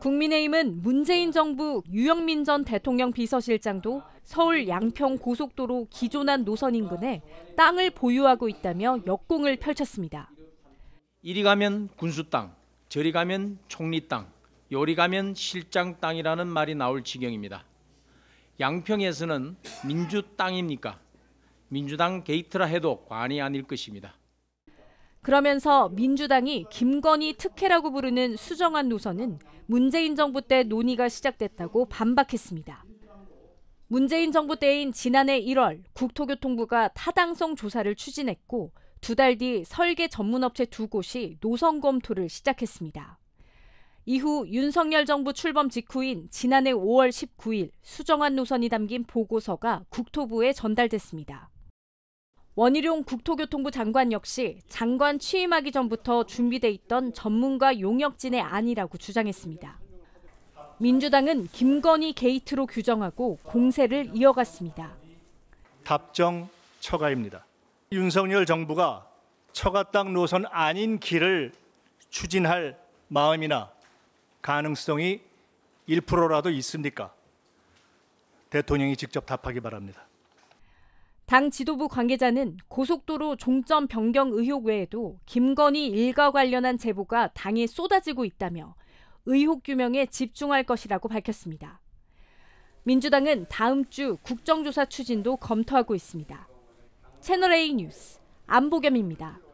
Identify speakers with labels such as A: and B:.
A: 국민의힘은 문재인 정부 유영민 전 대통령 비서실장도 서울 양평 고속도로 기존한 노선 인근에 땅을 보유하고 있다며 역공을 펼쳤습니다.
B: 이리 가면 군수 땅, 저리 가면 총리 땅, 요리 가면 실장 땅이라는 말이 나올 지경입니다. 양평에서는 민주 땅입니까? 민주당 게이트라 해도 관이 아닐 것입니다.
A: 그러면서 민주당이 김건희 특혜라고 부르는 수정안 노선은 문재인 정부 때 논의가 시작됐다고 반박했습니다. 문재인 정부 때인 지난해 1월 국토교통부가 타당성 조사를 추진했고 두 달 뒤 설계 전문업체 두 곳이 노선 검토를 시작했습니다. 이후 윤석열 정부 출범 직후인 지난해 5월 19일 수정안 노선이 담긴 보고서가 국토부에 전달됐습니다. 원희룡 국토교통부 장관 역시 장관 취임하기 전부터 준비돼 있던 전문가 용역진의 안이라고 주장했습니다. 민주당은 김건희 게이트로 규정하고 공세를 이어갔습니다.
C: 답정 처가입니다. 윤석열 정부가 처가 땅 노선 아닌 길을 추진할 마음이나 가능성이 1%라도 있습니까? 대통령이 직접 답하기 바랍니다.
A: 당 지도부 관계자는 고속도로 종점 변경 의혹 외에도 김건희 일과 관련한 제보가 당에 쏟아지고 있다며 의혹 규명에 집중할 것이라고 밝혔습니다. 민주당은 다음 주 국정조사 추진도 검토하고 있습니다. 채널A 뉴스 안보겸입니다.